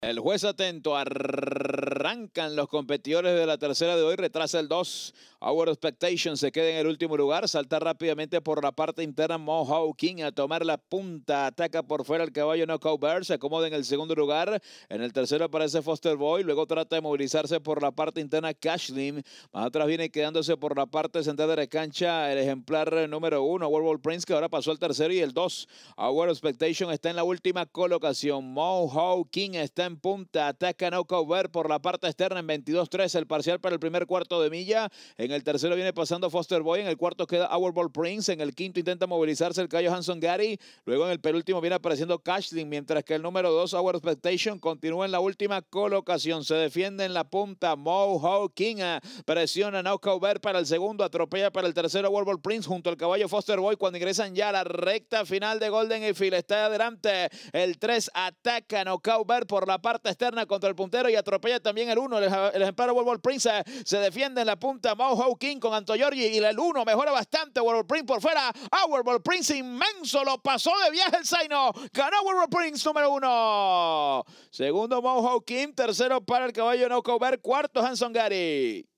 El juez atento, arrancan los competidores de la tercera de hoy, retrasa el 2. Our Expectation se queda en el último lugar, salta rápidamente por la parte interna Mohawk King a tomar la punta, ataca por fuera el caballo No Bear, se acomoda en el segundo lugar, en el tercero aparece Foster Boy, luego trata de movilizarse por la parte interna Cashlim, más atrás viene quedándose por la parte central de la cancha el ejemplar número 1, World Prince, que ahora pasó al tercero y el 2. Our Expectation está en la última colocación, Mohawk King está en punta. Ataca Nocauber por la parte externa en 22-3. El parcial para el primer cuarto de milla. En el tercero viene pasando Foster Boy. En el cuarto queda Our Ball Prince. En el quinto intenta movilizarse el callo Hanson Gary. Luego en el penúltimo viene apareciendo Cashling. Mientras que el número 2, Our Expectation, continúa en la última colocación. Se defiende en la punta. Moho King presiona Nocauber para el segundo. Atropella para el tercero Our Ball Prince junto al caballo Foster Boy. Cuando ingresan ya a la recta final de Golden Field. Está adelante. El 3 ataca Nocauber por la parte externa contra el puntero y atropella también el 1. El, ejemplar World Prince se defiende en la punta Mao Hawking con Giorgi y el 1 mejora bastante. World Prince por fuera. a ah, World Prince inmenso lo pasó de viaje el Zaino. Ganó World Prince número 1. Segundo Mao Hawking. Tercero para el caballo no cover, Cuarto Hanson Gary.